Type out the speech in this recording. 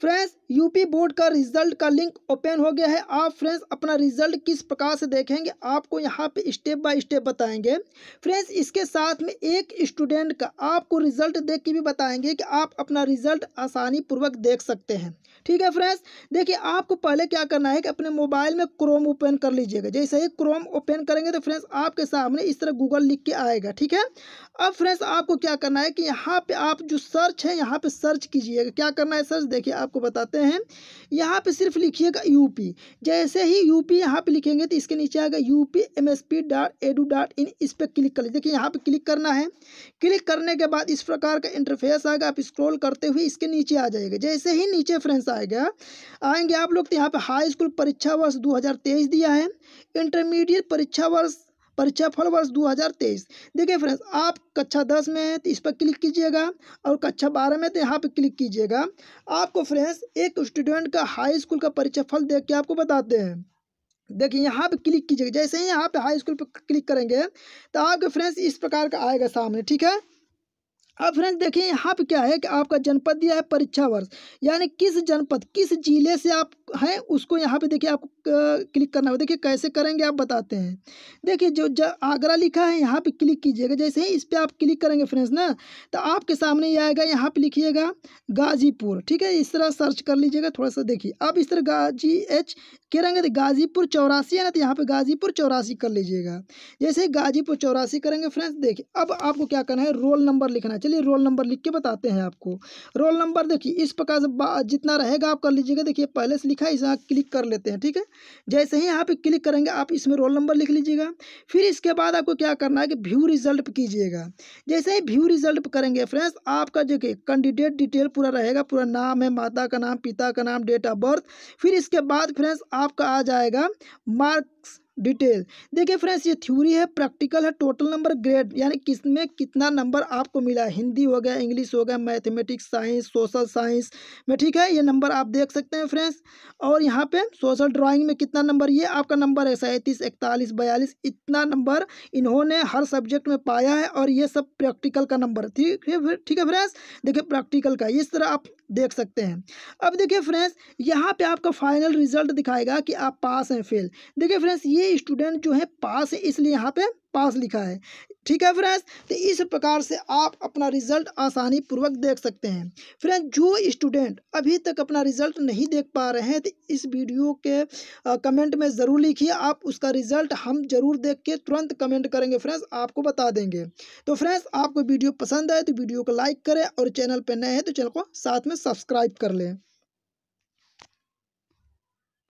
friends UP board का result का link open हो गया है आप फ्रेंड्स अपना रिजल्ट किस प्रकार से देखेंगे आपको यहाँ पे स्टेप बाय स्टेप बताएंगे फ्रेंड्स इसके साथ में एक स्टूडेंट का आपको रिजल्ट देख के भी बताएंगे कि आप अपना रिजल्ट आसानी पूर्वक देख सकते हैं ठीक है फ्रेंड्स देखिए आपको पहले क्या करना है कि अपने मोबाइल में क्रोम ओपन कर लीजिएगा जैसे ही क्रोम ओपन करेंगे तो फ्रेंड्स आपके सामने इस तरह गूगल लिख के आएगा ठीक है अब फ्रेंड्स आपको क्या करना है कि यहाँ पे आप जो सर्च है यहाँ पे सर्च कीजिएगा क्या करना है सर्च देखिए देखिए आपको बताते हैं यहाँ पे सिर्फ लिखिएगा यूपी जैसे ही यूपी यहाँ पे लिखेंगे तो इसके नीचे आएगा U P M S P dot edu dot in इस पर क्लिक कर देखिए यहाँ पे क्लिक करना है क्लिक करने के बाद इस प्रकार का इंटरफेस आएगा आप स्क्रॉल करते हुए इसके नीचे आ जाएगा जैसे ही नीचे फ्रेंड्स आएगा आएंगे आप लोग तो यहाँ पर हाई स्कूल परीक्षा वर्ष दो दिया है इंटरमीडिएट परीक्षा वर्ष परीक्षा फल वर्ष 2023 देखिए फ्रेंड्स आप कक्षा दस में हैं तो इस पर क्लिक कीजिएगा और कक्षा बारह में तो यहाँ पर क्लिक कीजिएगा आपको फ्रेंड्स एक स्टूडेंट का हाई स्कूल का परीक्षा फल देख के आपको बताते हैं देखिए यहाँ पे क्लिक कीजिएगा जैसे ही यहाँ पे हाई स्कूल पे क्लिक करेंगे तो आपके फ्रेंड्स इस प्रकार का आएगा सामने ठीक है अब फ्रेंड्स देखिए यहाँ पे क्या है कि आपका जनपद दिया है परीक्षा वर्ष यानी किस जनपद किस जिले से आप हैं उसको यहाँ पे देखिए आपको क्लिक करना होगा देखिए कैसे करेंगे आप बताते हैं देखिए जो आगरा लिखा है यहाँ पे क्लिक कीजिएगा जैसे ही इस पर आप क्लिक करेंगे फ्रेंड्स ना तो आपके सामने ये आएगा यहाँ पर लिखिएगा गाजीपुर ठीक है इस तरह सर्च कर लीजिएगा थोड़ा सा देखिए अब इस तरह गाजी एच करेंगे तो गाजीपुर चौरासी है ना तो यहाँ पर गाजीपुर चौरासी कर लीजिएगा जैसे गाजीपुर चौरासी करेंगे फ्रेंड्स देखिए अब आपको क्या करना है रोल नंबर लिखना चलिए रोल नंबर लिख के बताते हैं आपको रोल नंबर देखिए इस प्रकार से जितना रहेगा आप कर लीजिएगा देखिए पहले से लिखा है इसे क्लिक कर लेते हैं ठीक है जैसे ही आप क्लिक करेंगे आप इसमें रोल नंबर लिख लीजिएगा फिर इसके बाद आपको क्या करना है कि व्यू रिजल्ट कीजिएगा जैसे ही व्यू रिजल्ट करेंगे फ्रेंड्स आपका जो कि कैंडिडेट डिटेल पूरा रहेगा पूरा नाम है माता का नाम पिता का नाम डेट ऑफ बर्थ फिर इसके बाद फ्रेंड्स आपका आ जाएगा मार्क्स डिटेल देखिए फ्रेंड्स ये थ्योरी है प्रैक्टिकल है टोटल नंबर ग्रेड यानी किस में कितना नंबर आपको मिला हिंदी हो गया इंग्लिश हो गया मैथमेटिक्स साइंस सोशल साइंस में ठीक है ये नंबर आप देख सकते हैं फ्रेंड्स और यहाँ पे सोशल ड्राइंग में कितना नंबर ये आपका नंबर है सैंतीस इकतालीस बयालीस इतना नंबर इन्होंने हर सब्जेक्ट में पाया है और ये सब प्रैक्टिकल का नंबर ठीक है ठीक है फ्रेंड्स देखिए प्रैक्टिकल का इस तरह आप देख सकते हैं अब देखिए फ्रेंड्स यहाँ पे आपका फाइनल रिजल्ट दिखाएगा कि आप पास हैं फेल देखिए फ्रेंड्स ये ये स्टूडेंट जो है पास है इसलिए यहाँ पे पास लिखा है ठीक है फ्रेंड्स तो इस प्रकार से आप अपना रिजल्ट आसानी पूर्वक देख सकते हैं फ्रेंड्स जो स्टूडेंट अभी तक अपना रिजल्ट नहीं देख पा रहे हैं तो इस वीडियो के आ, कमेंट में ज़रूर लिखिए आप उसका रिजल्ट हम जरूर देख के तुरंत कमेंट करेंगे फ्रेंड्स आपको बता देंगे तो फ्रेंड्स आपको वीडियो पसंद आए तो वीडियो को लाइक करें और चैनल पर नए हैं तो चैनल को साथ में सब्सक्राइब कर लें